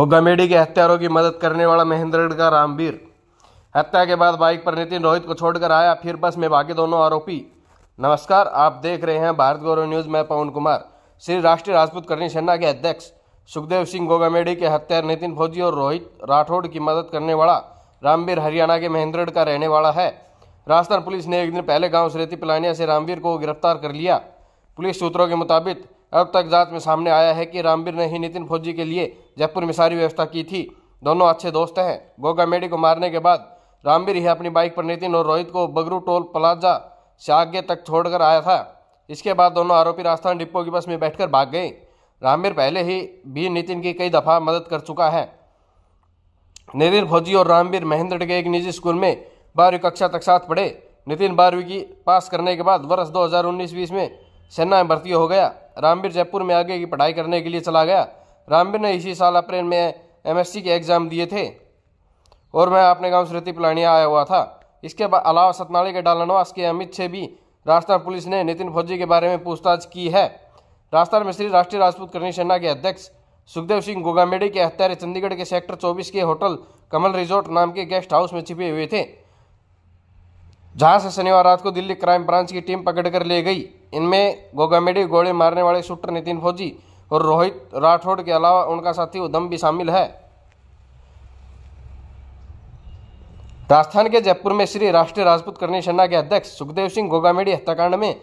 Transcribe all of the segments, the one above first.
होगामेडी के हत्यारों की मदद करने वाला महेंद्रगढ़ का रामवीर हत्या के बाद बाइक पर नितिन रोहित को छोड़कर आया फिर बस में भागे दोनों आरोपी नमस्कार आप देख रहे हैं भारत गौरव न्यूज मैं पवन कुमार श्री राष्ट्रीय राजपूत करणी सेना के अध्यक्ष सुखदेव सिंह गोगामेडी के हत्या नितिन फौजी और रोहित राठौड़ की मदद करने वाला रामवीर हरियाणा के महेंद्रगढ़ का रहने वाला है राजस्थान पुलिस ने एक दिन पहले गांव श्रेती पिलानिया से रामवीर को गिरफ्तार कर लिया पुलिस सूत्रों के मुताबिक अब तक जांच में सामने आया है कि रामबीर ने ही नितिन फौजी के लिए जयपुर में सारी व्यवस्था की थी दोनों अच्छे दोस्त हैं गोगा मेडी को मारने के बाद रामबीर ही अपनी बाइक पर नितिन और रोहित को बगरू टोल प्लाजा से आगे तक छोड़कर आया था इसके बाद दोनों आरोपी राजस्थान डिपो की बस में बैठकर भाग गए रामबीर पहले ही भी नितिन की कई दफ़ा मदद कर चुका है नितिन फौजी और रामबीर महेंद्र के एक निजी स्कूल में बारहवीं कक्षा तक साथ पढ़े नितिन बारहवीं की पास करने के बाद वर्ष 2019-20 में सेना में भर्ती हो गया रामवीर जयपुर में आगे की पढ़ाई करने के लिए चला गया रामवीर ने इसी साल अप्रैल में एमएससी के एग्ज़ाम दिए थे और मैं अपने गांव स्मृति पिलानिया आया हुआ था इसके अलावा सतनाली के डालनवास के अमित से भी राजस्थान पुलिस ने नितिन फौजी के बारे में पूछताछ की है राजस्थान में श्री राष्ट्रीय राजपूत कर्णी सेना के अध्यक्ष सुखदेव सिंह गोगामेडी के हत्यारे चंडीगढ़ के सेक्टर 24 के होटल कमल रिजोर्ट नाम के गेस्ट हाउस में छिपे हुए थे जहां से शनिवार रात को दिल्ली क्राइम ब्रांच की टीम पकड़कर ले गई इनमें गोगामेडी गोले मारने वाले शूटर नितिन फौजी और रोहित राठौड़ के अलावा उनका साथी उधम भी शामिल है राजस्थान के जयपुर में श्री राष्ट्रीय राजपूत करनी सेना के अध्यक्ष सुखदेव सिंह गोगामेडी हत्याकांड में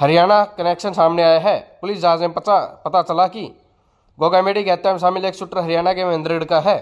हरियाणा कनेक्शन सामने आया है पुलिस जांच में पता पता चला कि गोगामेडी की हत्या में शामिल एक शूटर हरियाणा के महेंद्रगढ़ का है